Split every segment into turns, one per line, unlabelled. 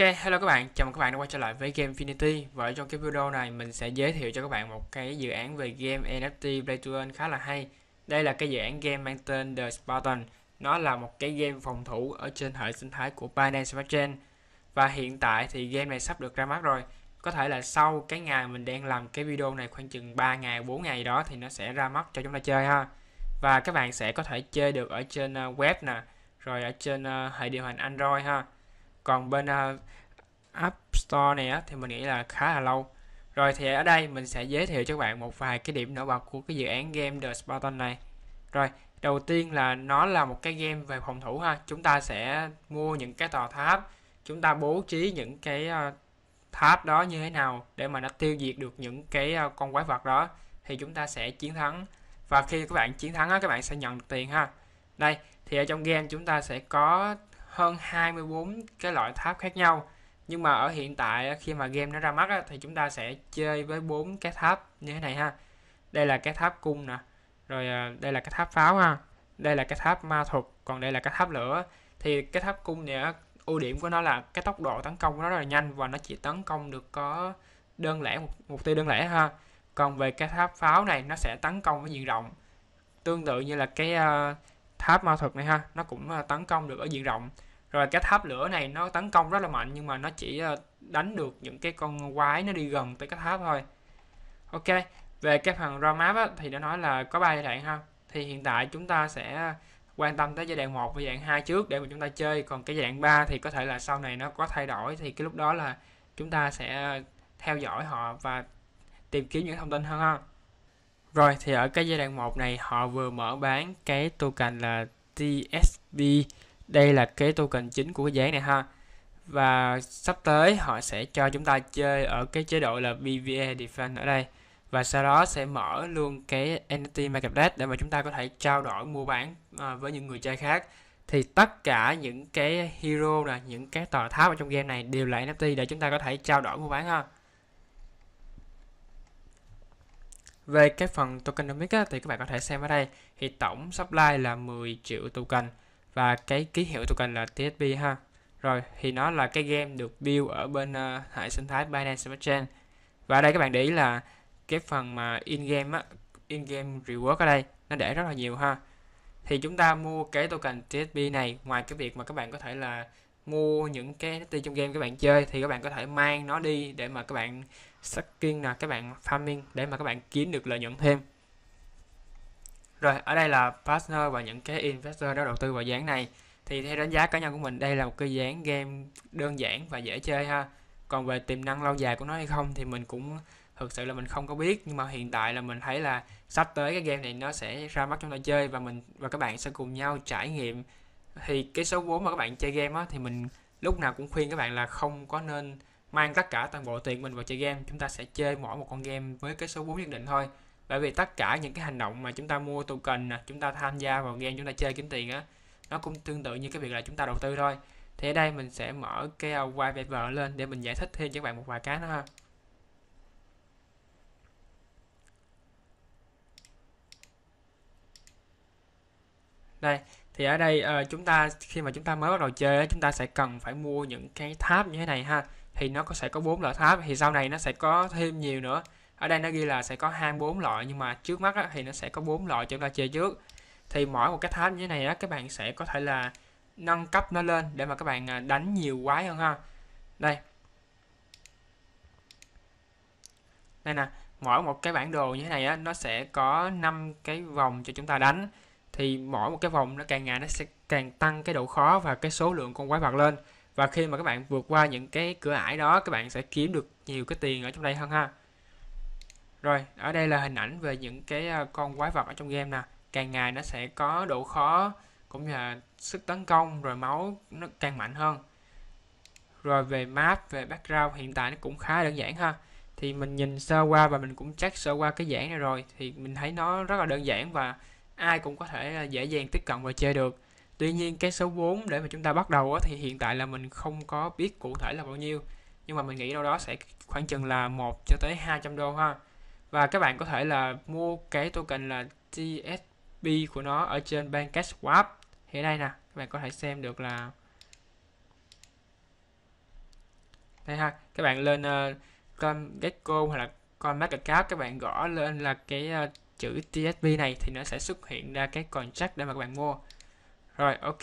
Ok, hello các bạn, chào mừng các bạn đã quay trở lại với Game Infinity Và trong cái video này mình sẽ giới thiệu cho các bạn một cái dự án về game NFT Play to Earn khá là hay Đây là cái dự án game mang tên The Spartan Nó là một cái game phòng thủ ở trên hệ sinh thái của Binance Smart Chain Và hiện tại thì game này sắp được ra mắt rồi Có thể là sau cái ngày mình đang làm cái video này khoảng chừng 3 ngày, 4 ngày đó thì nó sẽ ra mắt cho chúng ta chơi ha Và các bạn sẽ có thể chơi được ở trên ờ, web nè Rồi ở trên ờ, hệ điều hành Android ha còn bên uh, App Store này á, thì mình nghĩ là khá là lâu rồi thì ở đây mình sẽ giới thiệu cho các bạn một vài cái điểm nổi bật của cái dự án game The Spartan này rồi đầu tiên là nó là một cái game về phòng thủ ha chúng ta sẽ mua những cái tòa tháp chúng ta bố trí những cái uh, tháp đó như thế nào để mà nó tiêu diệt được những cái uh, con quái vật đó thì chúng ta sẽ chiến thắng và khi các bạn chiến thắng á, các bạn sẽ nhận được tiền ha đây thì ở trong game chúng ta sẽ có hơn 24 cái loại tháp khác nhau nhưng mà ở hiện tại khi mà game nó ra mắt á, thì chúng ta sẽ chơi với bốn cái tháp như thế này ha đây là cái tháp cung nè rồi à, đây là cái tháp pháo ha đây là cái tháp ma thuật còn đây là cái tháp lửa thì cái tháp cung này ưu điểm của nó là cái tốc độ tấn công của nó rất là nhanh và nó chỉ tấn công được có đơn lẻ một mục tiêu đơn lẻ ha còn về cái tháp pháo này nó sẽ tấn công với diện rộng tương tự như là cái uh, tháp ma thuật này ha nó cũng uh, tấn công được ở diện rộng rồi cái tháp lửa này nó tấn công rất là mạnh nhưng mà nó chỉ ờ, đánh được những cái con quái nó đi gần tới cái tháp thôi ok về cái phần raw map á, thì đã nói là có ba giai đoạn ha thì hiện tại chúng ta sẽ quan tâm tới giai đoạn 1 và giai đoạn 2 trước để mà chúng ta chơi còn cái giai đoạn 3 thì có thể là sau này nó có thay đổi thì cái lúc đó là chúng ta sẽ theo dõi họ và tìm kiếm những thông tin hơn ha rồi thì ở cái giai đoạn 1 này họ vừa mở bán cái token là TSB đây là cái token chính của cái dự này ha và sắp tới họ sẽ cho chúng ta chơi ở cái chế độ là BVA Defend ở đây và sau đó sẽ mở luôn cái NFT Marketplace để mà chúng ta có thể trao đổi mua bán à, với những người chơi khác thì tất cả những cái hero là những cái tòa tháp ở trong game này đều là NFT để chúng ta có thể trao đổi mua bán ha về cái phần tokenomics thì các bạn có thể xem ở đây thì tổng supply là 10 triệu token và cái ký hiệu token là TSB ha rồi thì nó là cái game được build ở bên uh, hệ sinh thái Binance Smart Chain và ở đây các bạn để ý là cái phần mà in game á in game reward ở đây nó để rất là nhiều ha thì chúng ta mua cái token TSB này ngoài cái việc mà các bạn có thể là mua những cái NFT trong game các bạn chơi thì các bạn có thể mang nó đi để mà các bạn stacking là các bạn farming để mà các bạn kiếm được lợi nhuận thêm rồi, ở đây là partner và những cái investor đã đầu tư vào dự án này. Thì theo đánh giá cá nhân của mình, đây là một cái dự án game đơn giản và dễ chơi ha. Còn về tiềm năng lâu dài của nó hay không thì mình cũng thực sự là mình không có biết nhưng mà hiện tại là mình thấy là sắp tới cái game này nó sẽ ra mắt chúng ta chơi và mình và các bạn sẽ cùng nhau trải nghiệm thì cái số vốn mà các bạn chơi game á thì mình lúc nào cũng khuyên các bạn là không có nên mang tất cả toàn bộ tiền mình vào chơi game chúng ta sẽ chơi mỗi một con game với cái số vốn nhất định thôi bởi vì tất cả những cái hành động mà chúng ta mua token nè chúng ta tham gia vào game chúng ta chơi kiếm tiền á nó cũng tương tự như cái việc là chúng ta đầu tư thôi thì ở đây mình sẽ mở cái ờ, white paper lên để mình giải thích thêm cho các bạn một vài cái nữa ha đây thì ở đây uh, chúng ta khi mà chúng ta mới bắt đầu chơi chúng ta sẽ cần phải mua những cái tháp như thế này ha thì nó có sẽ có bốn loại tháp thì sau này nó sẽ có thêm nhiều nữa ở đây nó ghi là sẽ có 24 loại nhưng mà trước mắt á, thì nó sẽ có 4 loại cho ta chơi trước thì mỗi một cái tháp như thế này á, các bạn sẽ có thể là nâng cấp nó lên để mà các bạn à, đánh nhiều quái hơn ha đây đây nè mỗi một cái bản đồ như thế này á, nó sẽ có 5 cái vòng cho chúng ta đánh thì mỗi một cái vòng nó càng ngày nó sẽ càng tăng cái độ khó và cái số lượng con quái vật lên và khi mà các bạn vượt qua những cái cửa ải đó các bạn sẽ kiếm được nhiều cái tiền ở trong đây hơn ha rồi, ở đây là hình ảnh về những cái à, con quái vật ở trong game nè. Càng ngày nó sẽ có độ khó cũng như là sức tấn công rồi máu nó càng mạnh hơn. Rồi về map, về background hiện tại nó cũng khá đơn giản ha. Thì mình nhìn sơ qua và mình cũng check sơ qua cái dạng này rồi thì mình thấy nó rất là đơn giản và ai cũng có thể à, dễ dàng tiếp cận và chơi được. Tuy nhiên cái số 4 để mà chúng ta bắt đầu thì hiện tại là mình không có biết cụ thể là bao nhiêu. Nhưng mà mình nghĩ đâu đó sẽ khoảng chừng là 1 cho tới 200 đô ha và các bạn có thể là mua cái token là TSB của nó ở trên Bankcash hiện nay nè các bạn có thể xem được là đây ha các bạn lên uh, ờ, con gecko hoặc là con market cap các bạn gõ lên là cái uh, chữ TSB này thì nó sẽ xuất hiện ra cái contract để mà các bạn mua rồi ok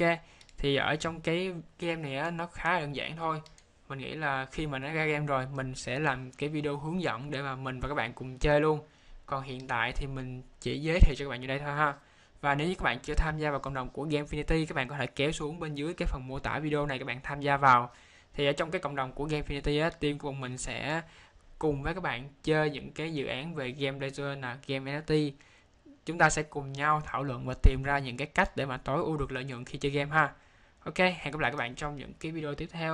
thì ở trong cái game này á, nó khá đơn giản thôi mình nghĩ là khi mà nó ra game rồi mình sẽ làm cái video hướng dẫn để mà mình và các bạn cùng chơi luôn còn hiện tại thì mình chỉ giới thiệu cho các bạn như đây thôi ha và nếu như các bạn chưa tham gia vào cộng đồng của Gamefinity các bạn có thể kéo xuống bên dưới cái phần mô tả video này các bạn tham gia vào thì ở trong cái cộng đồng của Gamefinity á, team của mình sẽ cùng với các bạn chơi những cái dự án về game laser là game NFT chúng ta sẽ cùng nhau thảo luận và tìm ra những cái cách để mà tối ưu được lợi nhuận khi chơi game ha ok hẹn gặp lại các bạn trong những cái video tiếp theo